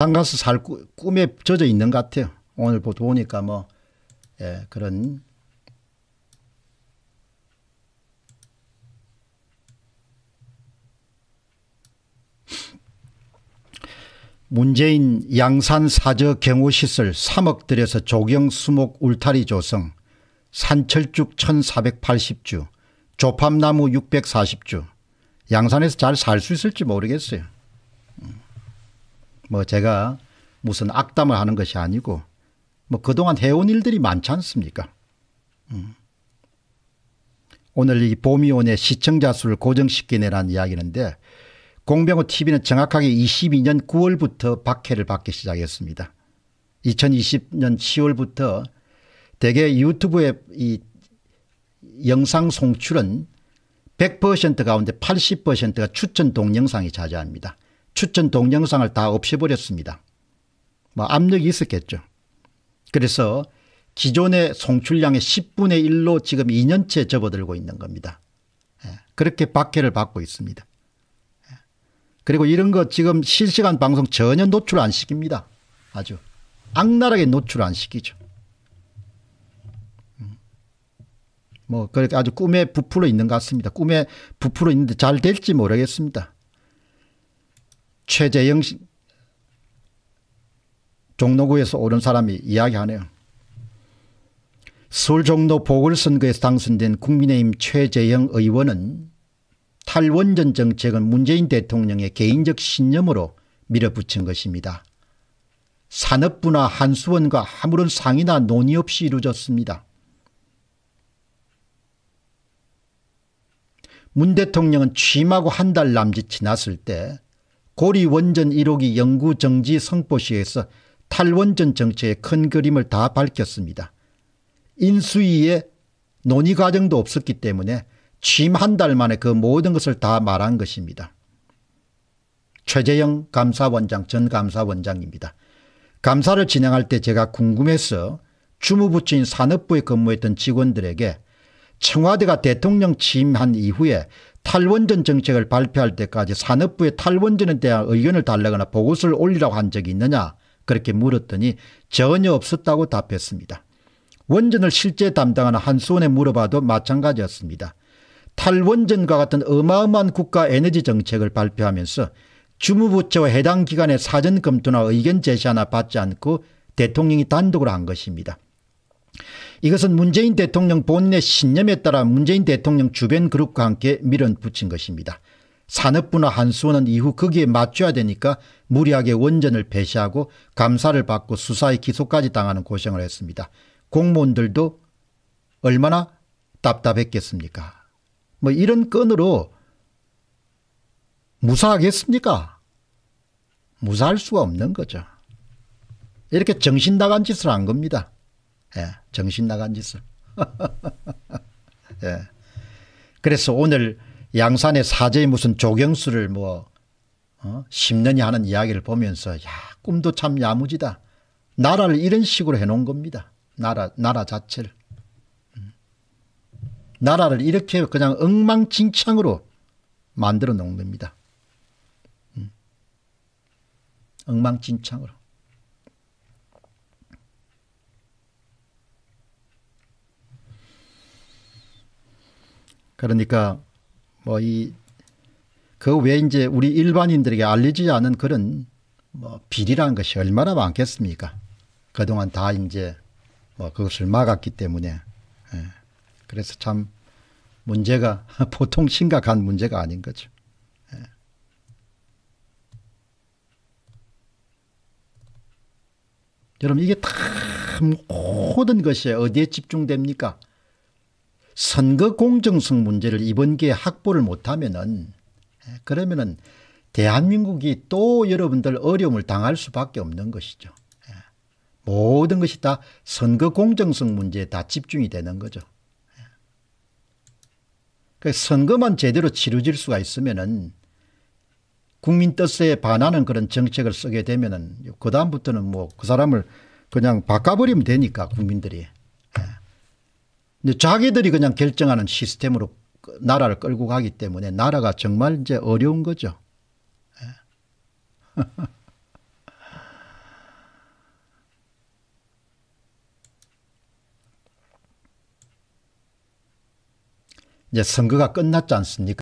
당 가서 살 꾸, 꿈에 젖어 있는 것 같아요. 오늘 보니까 뭐 예, 그런 문재인 양산 사저 경호시설 3억 들여서 조경 수목 울타리 조성 산철죽 1480주 조팝나무 640주 양산에서 잘 살 수 있을지 모르겠어요. 뭐 제가 무슨 악담을 하는 것이 아니고 뭐 그동안 해온 일들이 많지 않습니까? 음. 오늘 이 보미온의 시청자 수를 고정시키네라는 이야기인데 공병호 TV는 정확하게 22년 9월부터 박해를 받기 시작했습니다. 2020년 10월부터 대개 유튜브의 이 영상 송출은 100% 가운데 80%가 추천 동영상이 차지합니다. 추천 동영상을 다 없애버렸습니다. 뭐 압력이 있었겠죠. 그래서 기존의 송출량의 10분의 1로 지금 2년째 접어들고 있는 겁니다. 예, 그렇게 박해를 받고 있습니다. 예, 그리고 이런 거 지금 실시간 방송 전혀 노출 안 시킵니다. 아주 악랄하게 노출 안 시키죠. 음. 뭐 그렇게 아주 꿈에 부풀어 있는 것 같습니다. 꿈에 부풀어 있는데 잘 될지 모르겠습니다. 최재영 종로구에서 오른 사람이 이야기하네요. 서울 종로 보궐선거에서 당선된 국민의힘 최재영 의원은 탈원전 정책은 문재인 대통령의 개인적 신념으로 밀어붙인 것입니다. 산업부나 한수원과 아무런 상의나 논의 없이 이루어졌습니다. 문 대통령은 취임하고 한 달 남짓 지났을 때 고리원전 1호기 연구정지 성포시에서 탈원전 정책의 큰 그림을 다 밝혔습니다. 인수위의 논의 과정도 없었기 때문에 취임 한 달 만에 그 모든 것을 다 말한 것입니다. 최재영 감사원장 전 감사원장입니다. 감사를 진행할 때 제가 궁금해서 주무부처인 산업부에 근무했던 직원들에게 청와대가 대통령 취임한 이후에 탈원전 정책을 발표할 때까지 산업부의 탈원전에 대한 의견을 달라거나 보고서를 올리라고 한 적이 있느냐 그렇게 물었더니 전혀 없었다고 답했습니다. 원전을 실제 담당하는 한수원에 물어봐도 마찬가지였습니다. 탈원전과 같은 어마어마한 국가 에너지 정책을 발표하면서 주무부처와 해당 기관의 사전 검토나 의견 제시 하나 받지 않고 대통령이 단독으로 한 것입니다. 이것은 문재인 대통령 본인의 신념에 따라 문재인 대통령 주변 그룹과 함께 밀어붙인 것입니다. 산업부나 한수원은 이후 거기에 맞춰야 되니까 무리하게 원전을 폐쇄하고 감사를 받고 수사의 기소까지 당하는 고생을 했습니다. 공무원들도 얼마나 답답했겠습니까 뭐 이런 건으로 무사하겠습니까 무사할 수가 없는 거죠. 이렇게 정신 나간 짓을 한 겁니다. 예, 정신 나간 짓을. 예. 그래서 오늘 양산의 사제의 무슨 조경수를 뭐 어? 심느냐 하는 이야기를 보면서 야 꿈도 참 야무지다. 나라를 이런 식으로 해놓은 겁니다. 나라 나라 자체를. 음. 나라를 이렇게 그냥 엉망진창으로 만들어 놓은 겁니다. 음. 엉망진창으로. 그러니까 뭐 이 그 외에 이제 우리 일반인들에게 알려지지 않은 그런 뭐 비리라는 것이 얼마나 많겠습니까? 그동안 다 이제 뭐 그것을 막았기 때문에 예. 그래서 참 문제가 보통 심각한 문제가 아닌 거죠. 예. 여러분 이게 다 모든 것이 어디에 집중됩니까? 선거 공정성 문제를 이번 기회에 확보를 못하면은 예, 그러면은 대한민국이 또 여러분들 어려움을 당할 수밖에 없는 것이죠. 예. 모든 것이 다 선거 공정성 문제에 다 집중이 되는 거죠. 예. 그 선거만 제대로 치러질 수가 있으면은 국민 뜻에 반하는 그런 정책을 쓰게 되면은 그 다음부터는 뭐 그 사람을 그냥 바꿔버리면 되니까 국민들이. 근데 자기들이 그냥 결정하는 시스템으로 그 나라를 끌고 가기 때문에 나라가 정말 이제 어려운 거죠. 예. 이제 선거가 끝났지 않습니까?